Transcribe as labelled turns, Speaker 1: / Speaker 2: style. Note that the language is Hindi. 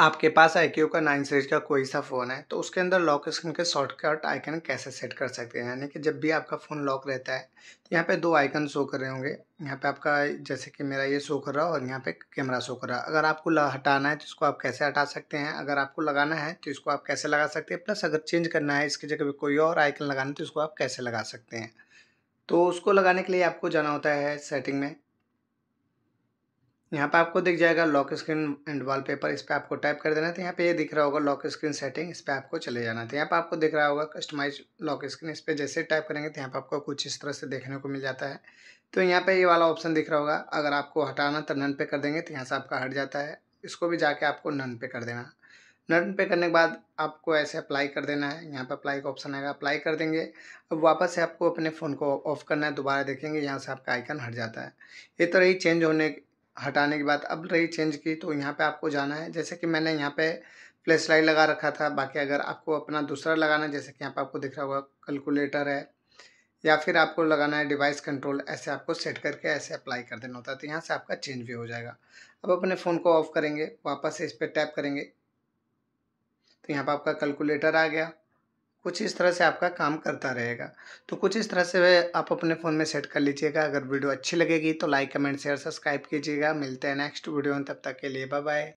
Speaker 1: आपके पास आई का नाइन सीरीज का कोई सा फ़ोन है तो उसके अंदर लॉक स्क्रीन के शॉर्टकट आइकन कैसे सेट कर सकते हैं यानी कि जब भी आपका फ़ोन लॉक रहता है तो यहाँ पे दो आइकन शो कर रहे होंगे यहाँ पे आपका जैसे कि मेरा ये शो कर रहा है और यहाँ पे कैमरा शो कर रहा है अगर आपको हटाना है तो इसको आप कैसे हटा सकते हैं अगर आपको लगाना है तो इसको आप कैसे लगा सकते हैं प्लस अगर चेंज करना है इसकी जगह कोई और आइकन लगाना है तो इसको आप कैसे लगा सकते हैं तो उसको लगाने के लिए आपको जाना होता है सेटिंग में यहाँ पे आपको दिख जाएगा लॉक स्क्रीन एंड वॉलपेपर इस पर आपको टाइप कर देना तो यहाँ पे ये यह दिख रहा होगा लॉक स्क्रीन सेटिंग इस पर आपको चले जाना था यहाँ पे आपको दिख रहा होगा कस्टमाइज लॉक स्क्रीन इस पर जैसे टाइप करेंगे तो यहाँ पे आपको कुछ इस तरह से देखने को मिल जाता है तो यहाँ पे ये यह वाला ऑप्शन दिख रहा होगा अगर आपको हटाना तो नन पे कर देंगे तो यहाँ से आपका हट जाता है इसको भी जाके आपको नन पे कर देना नन पे करने के बाद आपको ऐसे अप्लाई कर देना है यहाँ पर अप्लाई का ऑप्शन आएगा अप्लाई कर देंगे अब वापस से आपको अपने फ़ोन को ऑफ़ करना है दोबारा देखेंगे यहाँ से आपका आइकन हट जाता है ये तरह ही चेंज होने हटाने के बाद अब रही चेंज की तो यहाँ पे आपको जाना है जैसे कि मैंने यहाँ पे फ्लैश लाइट लगा रखा था बाकी अगर आपको अपना दूसरा लगाना है जैसे कि यहाँ पे आपको दिख रहा होगा कैलकुलेटर है या फिर आपको लगाना है डिवाइस कंट्रोल ऐसे आपको सेट करके ऐसे अप्लाई कर देना होता है तो यहाँ से आपका चेंज भी हो जाएगा अब अपने फ़ोन को ऑफ करेंगे वापस से इस पर टैप करेंगे तो यहाँ पर आपका कैलकुलेटर आ गया कुछ इस तरह से आपका काम करता रहेगा तो कुछ इस तरह से आप अपने फ़ोन में सेट कर लीजिएगा अगर वीडियो अच्छी लगेगी तो लाइक कमेंट शेयर सब्सक्राइब कीजिएगा मिलते हैं नेक्स्ट वीडियो में तब तक के लिए बाय बाय